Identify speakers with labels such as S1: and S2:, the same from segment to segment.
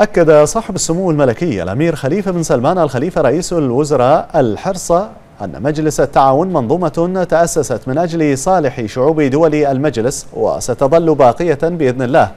S1: أكد صاحب السمو الملكي الأمير خليفة بن سلمان الخليفة رئيس الوزراء الحرص أن مجلس التعاون منظومة تأسست من أجل صالح شعوب دول المجلس وستظل باقية بإذن الله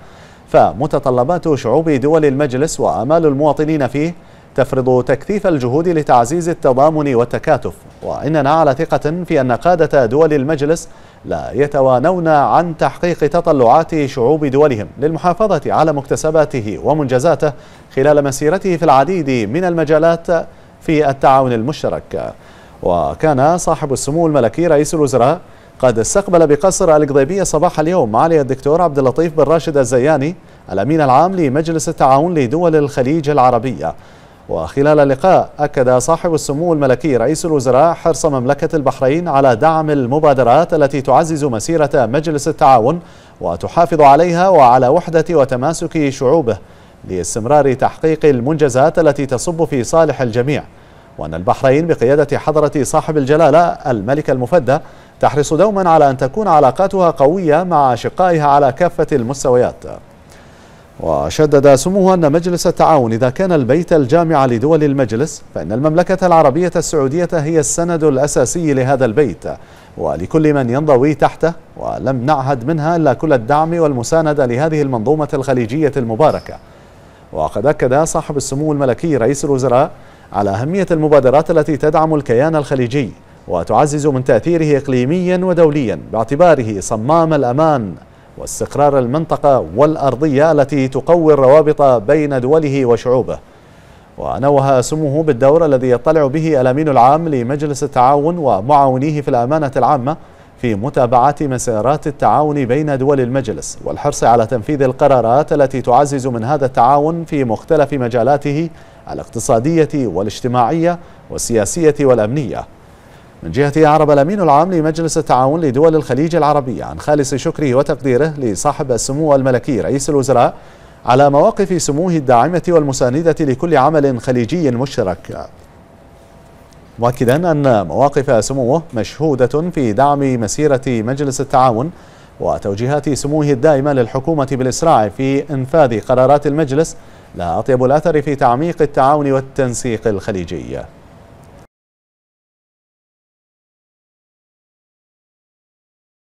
S1: فمتطلبات شعوب دول المجلس وآمال المواطنين فيه تفرض تكثيف الجهود لتعزيز التضامن والتكاتف وإننا على ثقة في أن قادة دول المجلس لا يتوانون عن تحقيق تطلعات شعوب دولهم للمحافظة على مكتسباته ومنجزاته خلال مسيرته في العديد من المجالات في التعاون المشترك وكان صاحب السمو الملكي رئيس الوزراء قد استقبل بقصر القضيبية صباح اليوم معالي الدكتور عبد اللطيف بن راشد الزياني الأمين العام لمجلس التعاون لدول الخليج العربية وخلال اللقاء أكد صاحب السمو الملكي رئيس الوزراء حرص مملكة البحرين على دعم المبادرات التي تعزز مسيرة مجلس التعاون وتحافظ عليها وعلى وحدة وتماسك شعوبه لاستمرار تحقيق المنجزات التي تصب في صالح الجميع وأن البحرين بقيادة حضرة صاحب الجلالة الملك المفدى تحرص دوما على أن تكون علاقاتها قوية مع أشقائها على كافة المستويات وشدد سموه أن مجلس التعاون إذا كان البيت الجامع لدول المجلس فإن المملكة العربية السعودية هي السند الأساسي لهذا البيت ولكل من ينضوي تحته ولم نعهد منها إلا كل الدعم والمساندة لهذه المنظومة الخليجية المباركة وقد أكد صاحب السمو الملكي رئيس الوزراء على أهمية المبادرات التي تدعم الكيان الخليجي وتعزز من تأثيره إقليميا ودوليا باعتباره صمام الأمان واستقرار المنطقة والأرضية التي تقوي الروابط بين دوله وشعوبه ونوه سموه بالدور الذي يطلع به الأمين العام لمجلس التعاون ومعاونيه في الأمانة العامة في متابعة مسارات التعاون بين دول المجلس والحرص على تنفيذ القرارات التي تعزز من هذا التعاون في مختلف مجالاته الاقتصادية والاجتماعية والسياسية والأمنية من جهته أعرب الأمين العام لمجلس التعاون لدول الخليج العربية عن خالص شكره وتقديره لصاحب السمو الملكي رئيس الوزراء على مواقف سموه الداعمة والمساندة لكل عمل خليجي مشترك مؤكدا أن مواقف سموه مشهودة في دعم مسيرة مجلس التعاون وتوجيهات سموه الدائمة للحكومة بالإسراع في إنفاذ قرارات المجلس لا أطيب الأثر في تعميق التعاون والتنسيق الخليجي